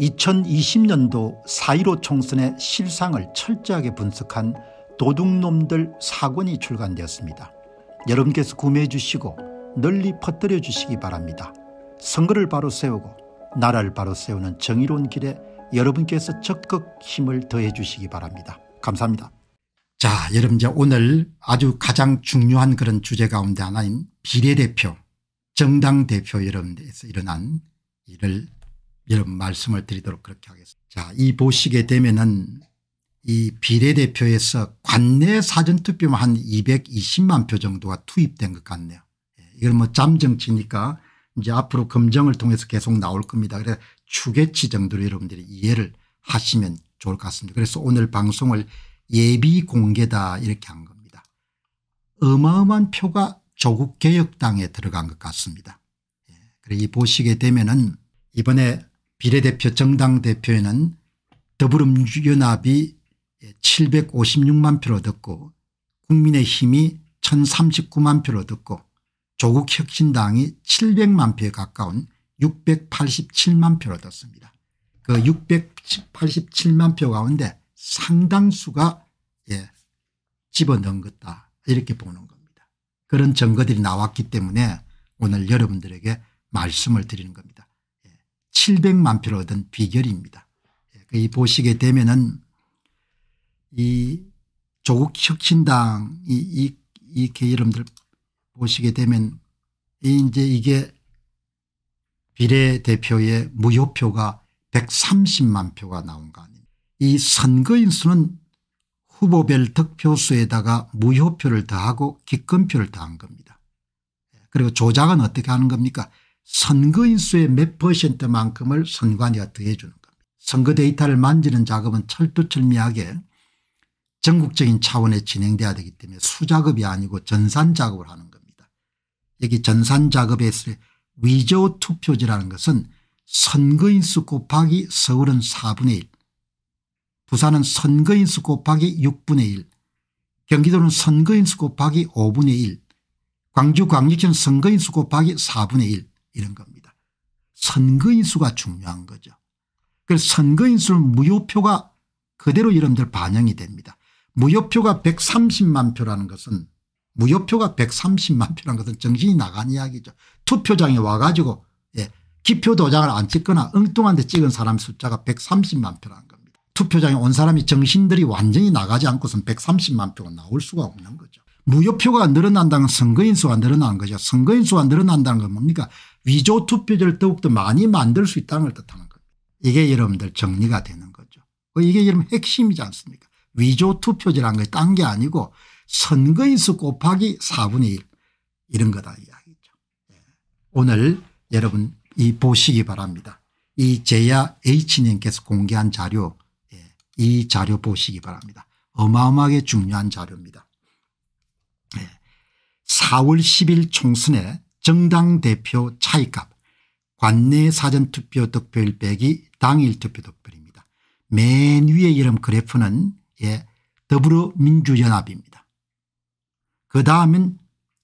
2020년도 4.15 총선의 실상을 철저하게 분석한 도둑놈들 사권이 출간되었습니다. 여러분께서 구매해 주시고 널리 퍼뜨려 주시기 바랍니다. 선거를 바로 세우고 나라를 바로 세우는 정의로운 길에 여러분께서 적극 힘을 더해 주시기 바랍니다. 감사합니다. 자 여러분 이제 오늘 아주 가장 중요한 그런 주제 가운데 하나인 비례대표 정당 대표 여러분에서 들 일어난 일을 여러분 말씀을 드리도록 그렇게 하겠습니다. 자, 이 보시게 되면은 이 비례대표에서 관내 사전투표만 한 220만 표 정도가 투입된 것 같네요. 예, 이걸뭐 잠정치니까 이제 앞으로 검증을 통해서 계속 나올 겁니다. 그래서 추계치 정도로 여러분들이 이해를 하시면 좋을 것 같습니다. 그래서 오늘 방송을 예비 공개다 이렇게 한 겁니다. 어마어마한 표가 조국개혁당에 들어간 것 같습니다. 예, 그리고 이 보시게 되면은 이번에 비례대표 정당 대표에는 더불어민주연합이 756만 표를 얻었고 국민의힘이 1039만 표를 얻었고 조국혁신당이 700만 표에 가까운 687만 표를 얻었습니다. 그 687만 표 가운데 상당수가 예, 집어넣은 것다 이렇게 보는 겁니다. 그런 증거들이 나왔기 때문에 오늘 여러분들에게 말씀을 드리는 겁니다. 700만 표를 얻은 비결입니다. 예, 그 이 보시게 되면은 이 조국 혁신당 이, 이, 이렇 여러분들 보시게 되면 이제 이게 비례대표의 무효표가 130만 표가 나온 거 아닙니까 이 선거인수는 후보별 득표수에다가 무효표를 더하고 기권표를 더한 겁니다. 예, 그리고 조작은 어떻게 하는 겁니까 선거인수의 몇 퍼센트만큼을 선관위가 더해주는 겁니다. 선거 데이터를 만지는 작업은 철두철미하게 전국적인 차원에 진행돼야 되기 때문에 수작업이 아니고 전산작업을 하는 겁니다. 여기 전산작업에서 위조 투표지라는 것은 선거인수 곱하기 서울은 4분의 1 부산은 선거인수 곱하기 6분의 1 경기도는 선거인수 곱하기 5분의 1 광주 광역시는 선거인수 곱하기 4분의 1 이런 겁니다. 선거인수가 중요한 거죠. 그래서 선거인수는 무효표가 그대로 여러분들 반영이 됩니다. 무효표가 130만 표라는 것은 무효표가 130만 표라는 것은 정신이 나간 이야기죠. 투표장에 와가지고 예, 기표 도장을 안 찍거나 엉뚱한 데 찍은 사람 숫자가 130만 표라는 겁니다. 투표장에 온 사람이 정신들이 완전히 나가지 않고선 130만 표가 나올 수가 없는 거죠. 무효표가 늘어난다는 선거인수가 늘어난 거죠. 선거인수가 늘어난다는 건 뭡니까 위조 투표지를 더욱더 많이 만들 수 있다는 걸 뜻하는 겁니다. 이게 여러분들 정리가 되는 거죠. 그 이게 여러분 핵심이지 않습니까 위조 투표지라는 것딴게 아니고 선거인수 곱하기 4분의 1 이런 거다 이야기죠. 예. 오늘 여러분 이 보시기 바랍니다. 이 제야 H님께서 공개한 자료 예, 이 자료 보시기 바랍니다. 어마어마하게 중요한 자료입니다. 4월 예. 10일 총선에 정당 대표 차이값 관내 사전투표 득표일 빼기 당일 투표 득표입니다. 맨 위에 이름 그래프는 예, 더불어민주연합입니다. 그 다음은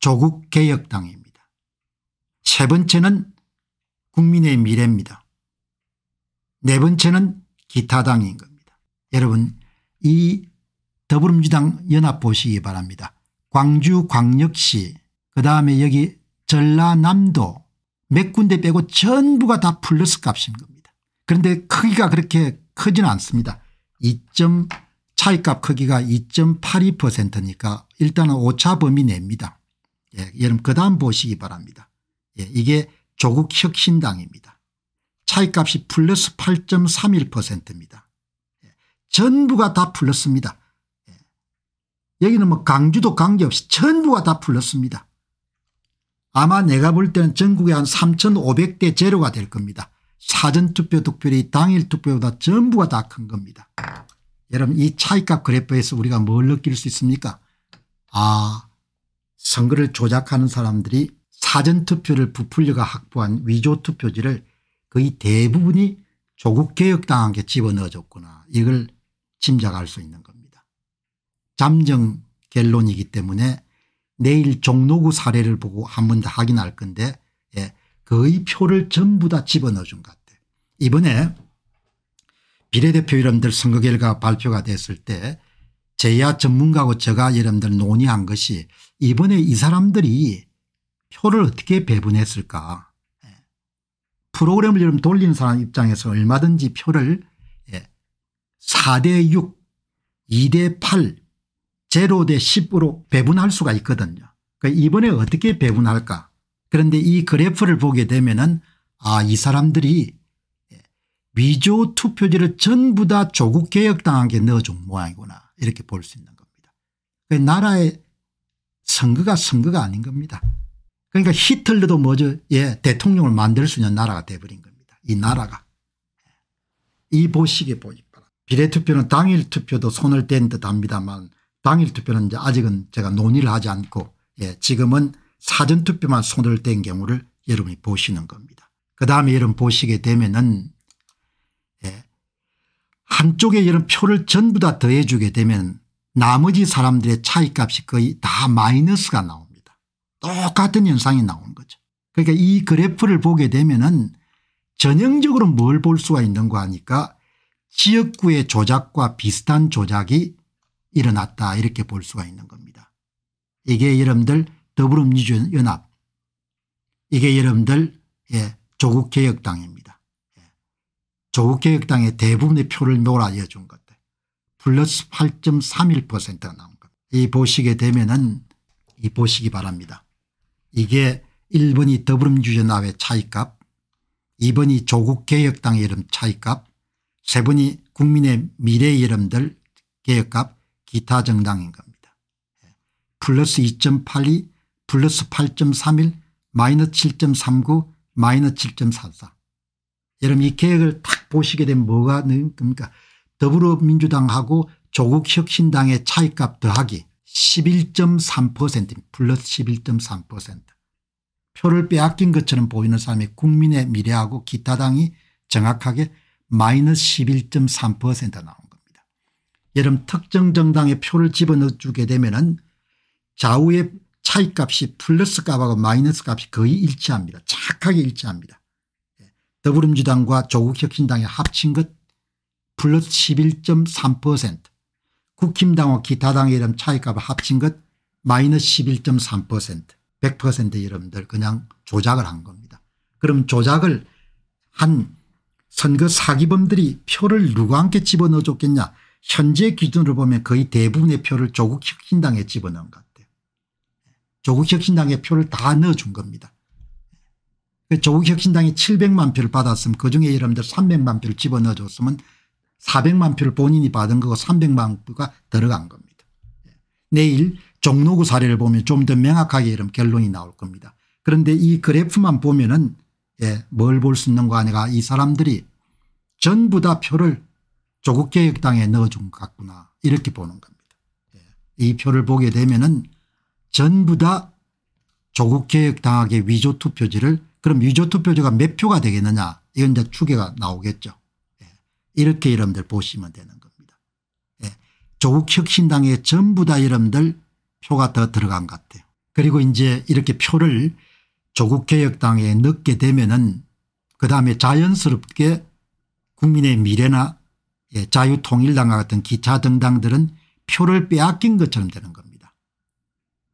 조국개혁당입니다. 세 번째는 국민의 미래입니다. 네 번째는 기타당인 겁니다. 여러분 이 더불어민주당 연합 보시기 바랍니다. 광주광역시 그다음에 여기 전라남도 몇 군데 빼고 전부가 다 플러스 값인 겁니다. 그런데 크기가 그렇게 크진 않습니다. 2. 차이값 크기가 2.82%니까 일단은 오차 범위 내입니다. 예, 여러분 그 다음 보시기 바랍니다. 예, 이게 조국 혁신당입니다. 차이값이 플러스 8.31%입니다. 예, 전부가 다 플러스입니다. 예, 여기는 뭐 강주도 관계없이 전부가 다 플러스입니다. 아마 내가 볼 때는 전국에 한 3,500대 제로가 될 겁니다. 사전투표 특별히 당일 투표보다 전부가 다 큰 겁니다. 여러분 이 차이값 그래프에서 우리가 뭘 느낄 수 있습니까 아 선거를 조작하는 사람들이 사전투표를 부풀려가 확보한 위조투표지를 거의 대부분이 조국개혁당한테 집어넣어줬구나 이걸 짐작할 수 있는 겁니다. 잠정 결론이기 때문에 내일 종로구 사례를 보고 한 번 더 확인할 건데 예, 거의 표를 전부 다 집어넣어 준 것 같아요. 이번에 비례대표 여러분들 선거 결과 발표가 됐을 때 제야 전문가고 제가 여러분들 논의한 것이 이번에 이 사람들이 표를 어떻게 배분했을까 예. 프로그램을 여러분 돌린 사람 입장에서 얼마든지 표를 4대 6, 2대 8, 제로 대 10으로 배분할 수가 있거든요. 그러니까 이번에 어떻게 배분할까 그런데 이 그래프를 보게 되면 은아이 사람들이 위조 투표지를 전부 다 조국 개혁당한게 넣어준 모양이구나 이렇게 볼 수 있는 겁니다. 나라의 선거가 선거가 아닌 겁니다. 그러니까 히틀러도 뭐죠 예 대통령을 만들 수 있는 나라가 돼버린 겁니다. 이 나라가. 이 보시기 보니다 비례투표는 당일 투표도 손을 댄듯 합니다만 당일 투표는 이제 아직은 제가 논의를 하지 않고 예, 지금은 사전투표만 손을 댄 경우를 여러분이 보시는 겁니다. 그 다음에 여러분 보시게 되면은 예, 한쪽에 이런 표를 전부 다 더해주게 되면 나머지 사람들의 차이값이 거의 다 마이너스가 나옵니다. 똑같은 현상이 나온 거죠. 그러니까 이 그래프를 보게 되면은 전형적으로 뭘 볼 수가 있는가 하니까 지역구의 조작과 비슷한 조작이 일어났다 이렇게 볼 수가 있는 겁니다. 이게 여러분들 더불어민주연합 이게 여러분들 예, 조국개혁당입니다. 예. 조국개혁당의 대부분의 표를 몰아여 준 것들 플러스 8.31%가 나온 겁이 보시게 되면은 이 보시기 바랍니다. 이게 1번이 더불어민주연합의 차이값 2번이 조국개혁당의 이름 차이값 3번이 국민의 미래 이름들 개혁값 기타 정당인 겁니다. 예. 플러스 2.82 플러스 8.31 마이너스 7.39 마이너스 7.44 여러분 이 계획을 딱 보시게 되 뭐가 됩니까 더불어민주당하고 조국혁신당의 차이값 더하기 11.3% 플러스 11.3% 표를 빼앗긴 것처럼 보이는 사람이 국민의 미래하고 기타 당이 정확하게 마이너스 11.3% 나옵니다. 여름 특정 정당의 표를 집어넣어주게 되면 좌우의 차이값이 플러스 값하고 마이너스 값이 거의 일치합니다. 착하게 일치합니다. 예. 더불어민주당과 조국혁신당이 합친 것 플러스 11.3% 국힘당과 기타당의 이름 차이값을 합친 것 마이너스 11.3% 100% 여러분들 그냥 조작을 한 겁니다. 그럼 조작을 한 선거 사기범들이 표를 누구한테 집어넣어줬겠냐 현재 기준으로 보면 거의 대부분의 표를 조국 혁신당에 집어넣은 것 같아요. 조국 혁신당의 표를 다 넣어준 겁니다. 그 조국 혁신당이 700만 표를 받았으면 그중에 여러분들 300만 표를 집어넣어줬으면 400만 표를 본인이 받은 거고 300만 표가 들어간 겁니다. 내일 종로구 사례를 보면 좀 더 명확하게 이런 결론이 나올 겁니다. 그런데 이 그래프만 보면은 예, 뭘볼 수있는거아니까이 사람들이 전부 다 표를 조국개혁당에 넣어준 것 같구나 이렇게 보는 겁니다. 예. 이 표를 보게 되면 은 전부 다 조국개혁당학의 위조투표지를 그럼 위조투표지가 몇 표가 되겠느냐 이건 이제 추계가 나오겠죠. 예. 이렇게 여러분들 보시면 되는 겁니다. 예. 조국혁신당에 전부 다 여러분들 표가 더 들어간 것 같아요. 그리고 이제 이렇게 표를 조국개혁당에 넣게 되면 은그 다음에 자연스럽게 국민의 미래나 예, 자유통일당과 같은 기차 등당들은 표를 빼앗긴 것처럼 되는 겁니다.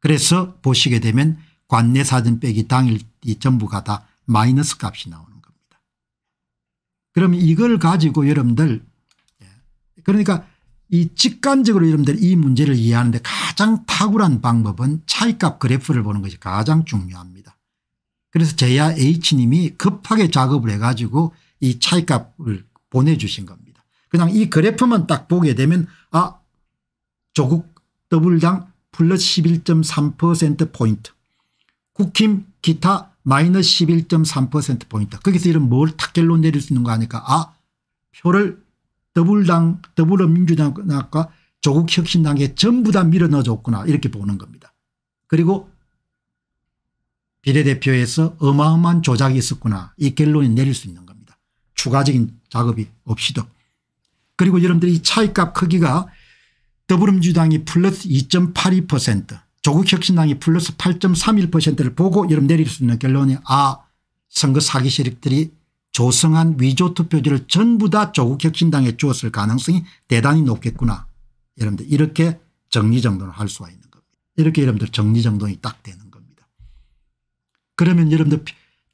그래서 보시게 되면 관내 사전 빼기 당일이 전부가 다 마이너스 값이 나오는 겁니다. 그럼 이걸 가지고 여러분들 예, 그러니까 이 직관적으로 여러분들 이 문제를 이해하는데 가장 탁월한 방법은 차이값 그래프를 보는 것이 가장 중요합니다. 그래서 제야 H님이 급하게 작업을 해가지고 이 차이값을 보내주신 겁니다. 그냥 이 그래프만 딱 보게 되면 아 조국 더블당 플러스 11.3%포인트 국힘 기타 마이너스 11.3%포인트 거기서 이런 뭘 탁결론 내릴 수 있는 거 아니까 아 표를 더블당 더불어민주당과 조국혁신당에 전부 다 밀어넣어줬구나 이렇게 보는 겁니다. 그리고 비례대표에서 어마어마한 조작이 있었구나 이 결론이 내릴 수 있는 겁니다. 추가적인 작업이 없이도. 그리고 여러분들이 차이값 크기가 더불어민주당이 플러스 2.82% 조국혁신당이 플러스 8.31%를 보고 여러분 내릴 수 있는 결론이 아 선거 사기 세력들이 조성한 위조 투표지를 전부 다 조국혁신당에 주었을 가능성이 대단히 높겠구나. 여러분들 이렇게 정리정돈을 할 수가 있는 겁니다. 이렇게 여러분들 정리정돈이 딱 되는 겁니다. 그러면 여러분들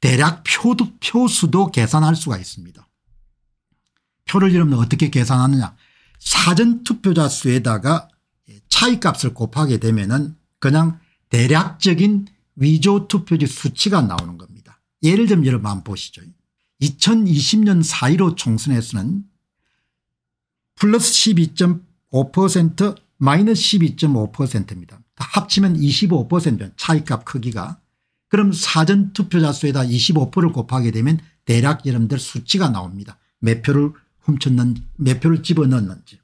대략 표도, 표수도 계산할 수가 있습니다. 표를 잃으면 어떻게 계산하느냐 사전투표자 수에다가 차이값을 곱하게 되면 은 그냥 대략적인 위조투표지 수치가 나오는 겁니다. 예를 들면 여러분 한번 보시죠. 2020년 4.15 총선에서는 플러스 12.5% 마이너스 12.5%입니다. 합치면 25% 차이값 크기가 그럼 사전투표자 수에다 25%를 곱하게 되면 대략 여러분들 수치가 나옵니다. 몇 표를 훔쳤는 몇 표를 집어넣었는지.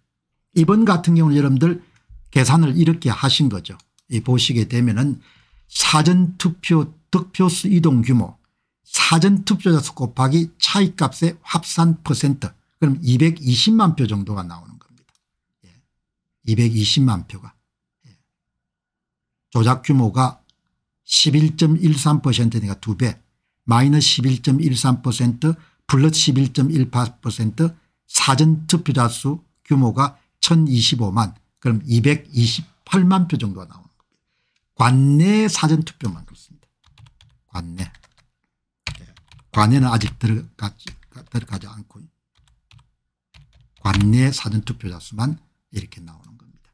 이번 같은 경우는 여러분들 계산을 이렇게 하신 거죠. 이 보시게 되면 은 사전투표 득표수 이동 규모 사전투표자 수 곱하기 차이값의 합산 퍼센트 그럼 220만 표 정도가 나오는 겁니다. 예. 220만 표가. 예. 조작 규모가 11.13%니까 2배 마이너스 11.13% 플러스 11.18% 사전 투표자수 규모가 1025만 그럼 228만 표 정도가 나오는 겁니다. 관내 사전 투표만 그렇습니다. 관내. 네. 관내는 아직 들어가지, 들어가지 않고 관내 사전투표자 수만 이렇게 나오는 겁니다.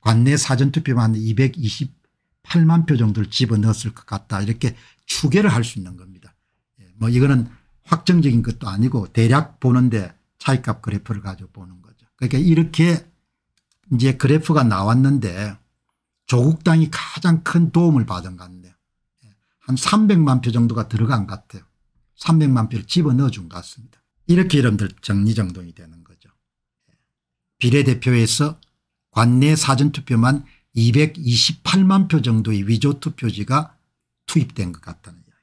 관내 사전투표만 228만 표 정도를 집어넣었을 것 같다 이렇게 추계를 할 수 있는 겁니다. 예, 뭐 이거는 확정적인 것도 아니고 대략 보는데 사이값 그래프를 가지고 보는 거죠. 그러니까 이렇게 이제 그래프가 나왔는데 조국당이 가장 큰 도움을 받은 것 같네요. 예. 한 300만 표 정도가 들어간 것 같아요. 300만 표를 집어넣어 준것 같습니다. 이렇게 여러분들 정리정돈이 되는 거죠. 예. 비례대표에서 관내 사전투표만 228만 표 정도의 위조투표지가 투입된 것 같다는 이야기.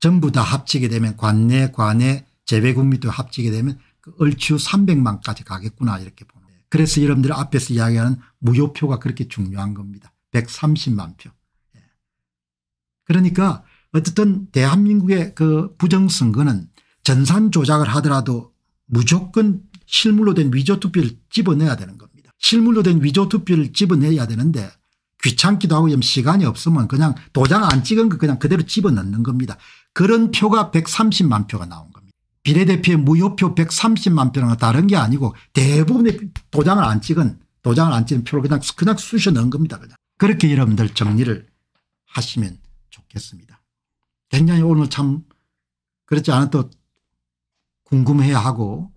전부 다 합치게 되면 관내 관외 재배국민도 합치게 되면 그 얼추 300만까지 가겠구나 이렇게 보는 거예요. 그래서 여러분들 앞에서 이야기하는 무효표가 그렇게 중요한 겁니다. 130만 표. 예. 그러니까 어쨌든 대한민국의 그 부정선거는 전산 조작을 하더라도 무조건 실물로 된 위조투표를 집어내야 되는 겁니다. 실물로 된 위조투표를 집어내야 되는데 귀찮기도 하고 좀 시간이 없으면 그냥 도장 안 찍은 거 그냥 그대로 집어넣는 겁니다. 그런 표가 130만 표가 나온 거예요. 비례대표의 무효표 130만 표랑 다른 게 아니고 대부분의 도장을 안 찍은 도장을 안 찍은 표를 그냥 그냥 쑤셔 넣은 겁니다. 그냥. 그렇게 여러분들 정리를 하시면 좋겠습니다. 굉장히 오늘 참 그렇지 않아도 궁금해하고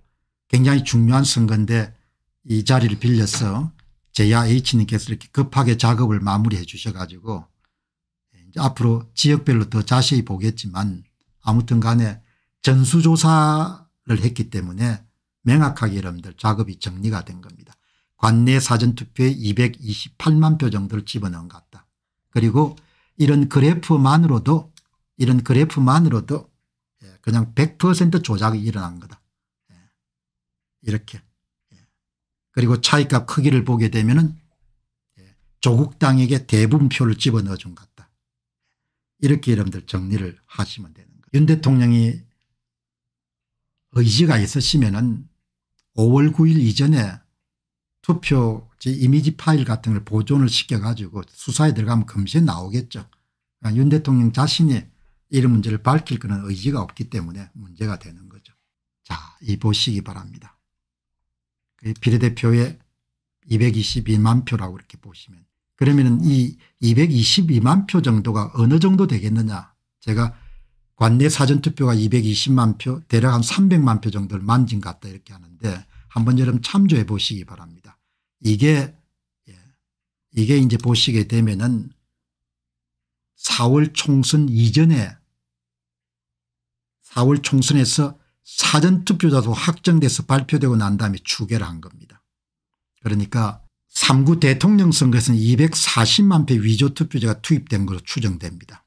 굉장히 중요한 선거인데 이 자리를 빌려서 제야 H님께서 이렇게 급하게 작업을 마무리해 주셔가지고 이제 앞으로 지역별로 더 자세히 보겠지만 아무튼 간에 전수조사를 했기 때문에 명확하게 여러분들 작업이 정리가 된 겁니다. 관내 사전투표에 228만 표 정도를 집어넣은 것 같다. 그리고 이런 그래프만으로도 이런 그래프만으로도 예, 그냥 100% 조작이 일어난 거다. 예. 이렇게. 예. 그리고 차이값 크기를 보게 되면 은 조국당에게 대부분 표를 집어넣어준 것 같다. 이렇게 여러분들 정리를 하시면 되는 거예윤 대통령이 의지가 있으시면은 5월 9일 이전에 투표 이미지 파일 같은 걸 보존을 시켜가지고 수사에 들어가면 금세 나오겠죠. 그러니까 윤 대통령 자신이 이런 문제를 밝힐 그런 의지가 없기 때문에 문제가 되는 거죠. 자, 이 보시기 바랍니다. 그 비례대표의 222만 표라고 이렇게 보시면 그러면 이 222만 표 정도가 어느 정도 되겠느냐 제가 관내 사전투표가 220만 표 대략 한 300만 표 정도를 만진 같다 이렇게 하는데 한 번 여러분 참조해 보시기 바랍니다. 이게 예, 이게 이제 보시게 되면은 4월 총선 이전에 4월 총선에서 사전투표자도 확정돼서 발표되고 난 다음에 추계를 한 겁니다. 그러니까 3구 대통령 선거에서는 240만 표 위조투표자가 투입된 것으로 추정됩니다.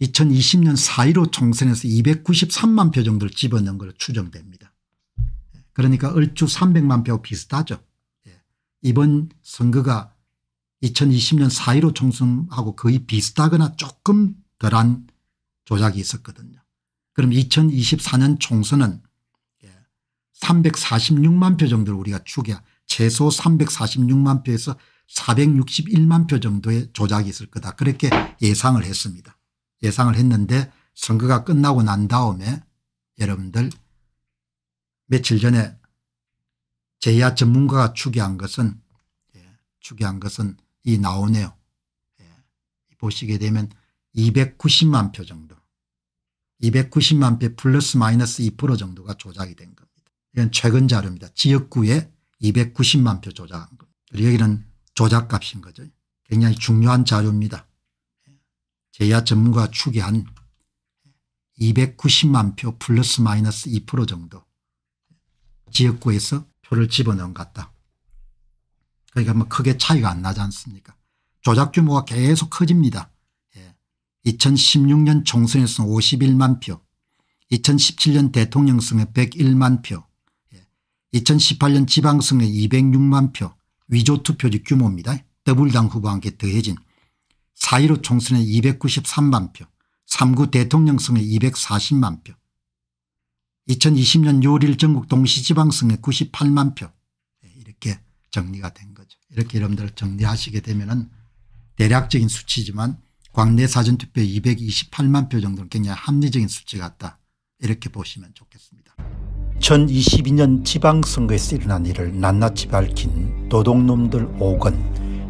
2020년 4.15 총선에서 293만 표 정도를 집어넣은 걸로 추정됩니다. 예, 그러니까 얼추 300만 표 비슷하죠. 예, 이번 선거가 2020년 4.15 총선하고 거의 비슷하거나 조금 덜한 조작이 있었거든요. 그럼 2024년 총선은 346만 예, 표 정도를 우리가 추계야 최소 346만 표에서 461만 표 정도의 조작이 있을 거다 그렇게 예상을 했습니다. 예상을 했는데 선거가 끝나고 난 다음에 여러분들 며칠 전에 제야 전문가가 추기한 것은 예, 추기한 것은 이 나오네요. 예, 보시게 되면 290만 표 정도 290만 표 플러스 마이너스 2% 정도가 조작이 된 겁니다. 이건 최근 자료입니다. 지역구에 290만 표 조작한 겁니다. 그리고 여기는 조작값인 거죠. 굉장히 중요한 자료입니다. 제야 전문가 추계한 290만 표 플러스 마이너스 2% 정도 지역구에서 표를 집어넣은 것 같다. 그러니까 뭐 크게 차이가 안 나지 않습니까 조작 규모가 계속 커집니다. 예. 2016년 총선에서 51만 표 2017년 대통령 선에 101만 표 2018년 예. 지방선에 206만 표 위조투표지 규모입니다. 더블당 후보한테 더해진 4.15 총선에 293만 표 3구 대통령 선에 240만 표 2020년 6월 1일 전국 동시지방선에 98만 표 예, 이렇게 정리가 된 거죠. 이렇게 여러분들 정리하시게 되면 은 대략적인 수치지만 광내 사전투표 228만 표 정도는 굉장히 합리적인 수치 같다 이렇게 보시면 좋겠습니다. 2022년 지방선거에서 일어난 일을 낱낱이 밝힌 도둑놈들 5건